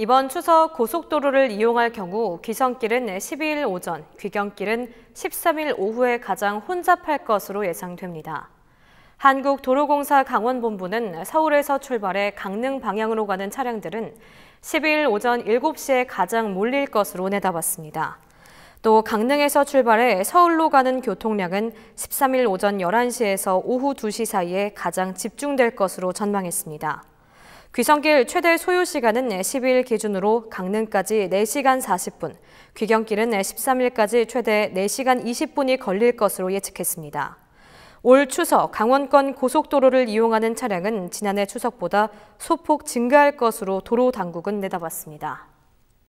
이번 추석 고속도로를 이용할 경우 귀성길은 12일 오전, 귀경길은 13일 오후에 가장 혼잡할 것으로 예상됩니다. 한국도로공사 강원본부는 서울에서 출발해 강릉 방향으로 가는 차량들은 12일 오전 7시에 가장 몰릴 것으로 내다봤습니다. 또 강릉에서 출발해 서울로 가는 교통량은 13일 오전 11시에서 오후 2시 사이에 가장 집중될 것으로 전망했습니다. 귀성길 최대 소요 시간은 1 2일 기준으로 강릉까지 4시간 40분, 귀경길은 13일까지 최대 4시간 20분이 걸릴 것으로 예측했습니다. 올 추석 강원권 고속도로를 이용하는 차량은 지난해 추석보다 소폭 증가할 것으로 도로 당국은 내다봤습니다.